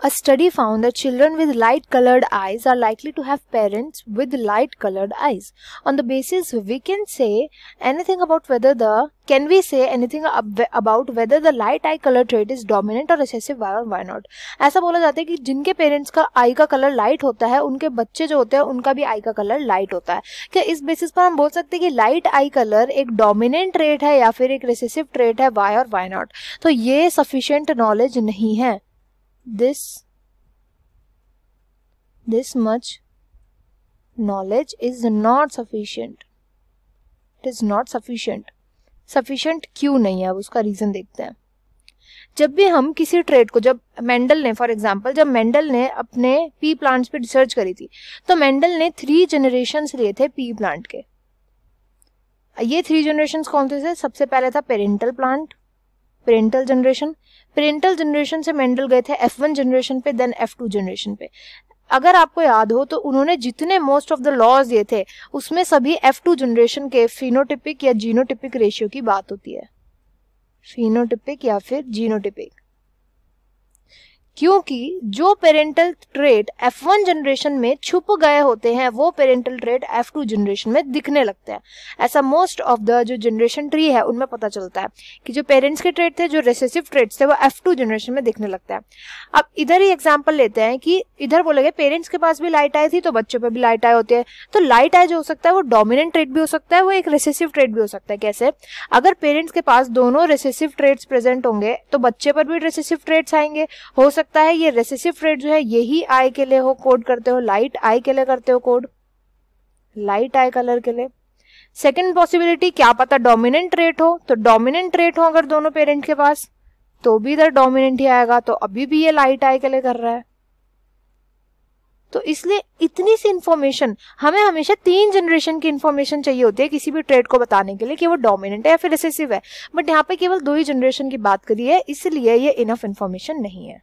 A study found that children with light colored eyes are likely to have parents with light colored eyes. On the basis, we can say anything about whether the, can we say anything ab about whether the light eye color trait is dominant or recessive why or why not? ऐसा बोला जाता है कि जिनके parents का eye का color light होता है उनके बच्चे जो होते हैं उनका भी eye का color light होता है क्या इस basis पर हम बोल सकते हैं कि light eye color एक dominant trait है या फिर एक recessive trait है why or why not? तो ये sufficient knowledge नहीं है this this much knowledge is not sufficient it is not sufficient sufficient क्यों नहीं है उसका रीजन देखते हैं जब भी हम किसी ट्रेड को जब मेंडल ने फॉर एग्जाम्पल जब मेंडल ने अपने पी प्लांट्स पे रिसर्च करी थी तो मेंडल ने थ्री जनरेशन लिए थे पी प्लांट के ये थ्री जनरेशन कौन से थे सबसे पहले था parental plant parental generation parental generation से मेंडल गए थे एफ वन जनरेशन पे देन एफ टू जनरेशन पे अगर आपको याद हो तो उन्होंने जितने मोस्ट ऑफ द लॉज दिए थे उसमें सभी एफ टू जनरेशन के फिनोटिपिक या जीनोटिपिक रेशियो की बात होती है फिनोटिपिक या फिर जीनोटिपिक क्योंकि जो पेरेंटल ट्रेट F1 जनरेशन में छुप गए होते हैं वो पेरेंटल ट्रेट F2 जनरेशन में दिखने लगते हैं ऐसा मोस्ट ऑफ द जो जनरेशन ट्री है उनमें पता चलता है कि जो पेरेंट्स के ट्रेट थे जो रेसेसिव ट्रेड थे वो F2 जनरेशन में दिखने लगता है अब इधर ही एग्जाम्पल लेते हैं कि इधर बोलेगे पेरेंट्स के पास भी लाइट आई थी तो बच्चों पर भी लाइट आई होती है तो लाइट आई जो हो सकता है वो डोमिनेंट ट्रेट भी हो सकता है वो एक रेसेसिव ट्रेट भी हो सकता है कैसे अगर पेरेंट्स के पास दोनों रेसेसिव ट्रेट्स प्रेजेंट होंगे तो बच्चे पर भी रेसेसिव ट्रेट्स आएंगे हो सकते सकता है ये रेसेसिव ट्रेड जो है यही आई के लिए हो कोड करते हो लाइट आई के लिए करते हो कोड लाइट आई कलर के लिए सेकेंड पॉसिबिलिटी क्या पता डोमिनेंट रेट हो तो डोमिनेंट रेट हो अगर दोनों पेरेंट के पास तो भी इधर डोमिनेंट ही आएगा तो अभी भी ये लाइट आई के लिए कर रहा है तो इसलिए इतनी सी इन्फॉर्मेशन हमें हमेशा तीन जनरेशन की इन्फॉर्मेशन चाहिए होती है किसी भी ट्रेड को बताने के लिए कि वो डोमिनेंट है या फिर रिसेसिव है बट यहाँ पे केवल दो ही जनरेशन की बात करी है इसलिए ये इनफ इन्फॉर्मेशन नहीं है